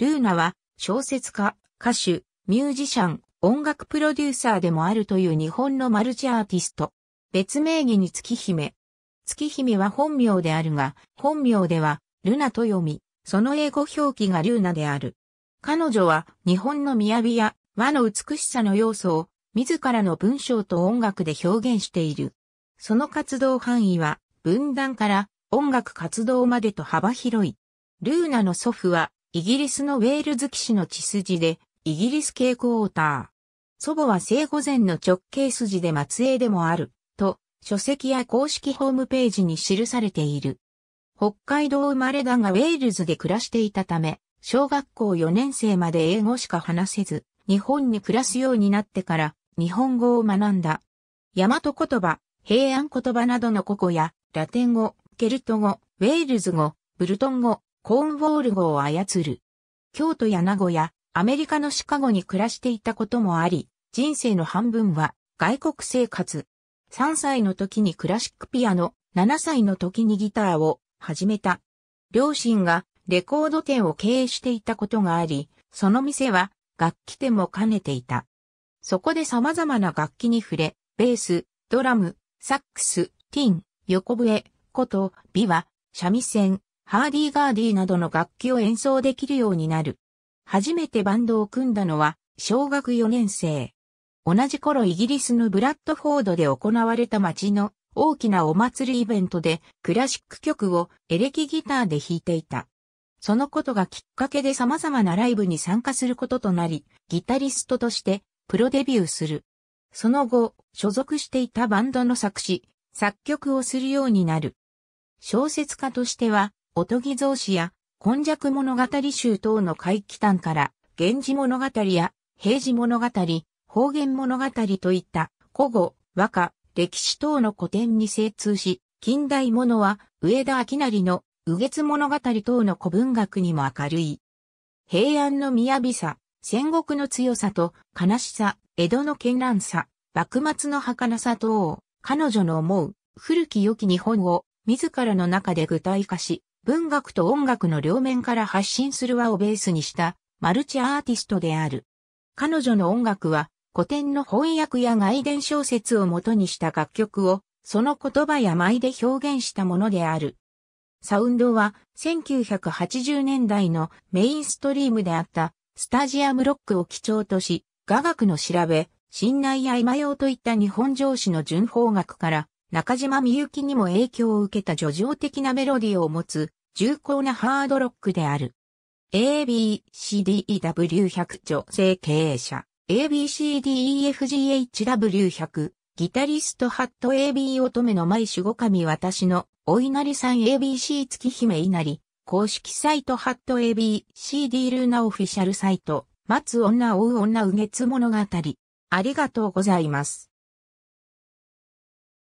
ルーナは小説家、歌手、ミュージシャン、音楽プロデューサーでもあるという日本のマルチアーティスト。別名義に月姫。月姫は本名であるが、本名ではルナと読み、その英語表記がルーナである。彼女は日本の雅や和の美しさの要素を自らの文章と音楽で表現している。その活動範囲は文壇から音楽活動までと幅広い。ルーナの祖父はイギリスのウェールズ騎士の血筋で、イギリス系クォーター。祖母は生後前の直系筋で末裔でもある、と、書籍や公式ホームページに記されている。北海道生まれだがウェールズで暮らしていたため、小学校4年生まで英語しか話せず、日本に暮らすようになってから日本語を学んだ。大和言葉、平安言葉などの古語や、ラテン語、ケルト語、ウェールズ語、ブルトン語、コーンウォール号を操る。京都や名古屋、アメリカのシカゴに暮らしていたこともあり、人生の半分は外国生活。3歳の時にクラシックピアノ、7歳の時にギターを始めた。両親がレコード店を経営していたことがあり、その店は楽器店も兼ねていた。そこで様々な楽器に触れ、ベース、ドラム、サックス、ティン、横笛、こと、琵琶、三味線、ハーディーガーディーなどの楽器を演奏できるようになる。初めてバンドを組んだのは小学4年生。同じ頃イギリスのブラッドフォードで行われた街の大きなお祭りイベントでクラシック曲をエレキギターで弾いていた。そのことがきっかけで様々なライブに参加することとなり、ギタリストとしてプロデビューする。その後、所属していたバンドの作詞、作曲をするようになる。小説家としては、おとぎ造詞や、今弱物語集等の回帰端から、源氏物語や、平時物語、方言物語といった古語、和歌、歴史等の古典に精通し、近代物は上田明成の右月物語等の古文学にも明るい。平安の雅さ、戦国の強さと悲しさ、江戸の絢爛さ、幕末の儚さ等を彼女の思う古き良き日本を自らの中で具体化し、文学と音楽の両面から発信する和をベースにしたマルチアーティストである。彼女の音楽は古典の翻訳や外伝小説を元にした楽曲をその言葉や舞で表現したものである。サウンドは1980年代のメインストリームであったスタジアムロックを基調とし、雅楽の調べ、信内や今用といった日本上司の純法学から中島みゆきにも影響を受けた叙情的なメロディーを持つ重厚なハードロックである。ABCDEW100 女性経営者 ABCDEFGHW100 ギタリストハット AB 乙女の舞守護神私のお稲荷さん ABC 月姫稲荷公式サイトハット ABCD ルーナオフィシャルサイト待つ女追う女うげつ物語ありがとうございます。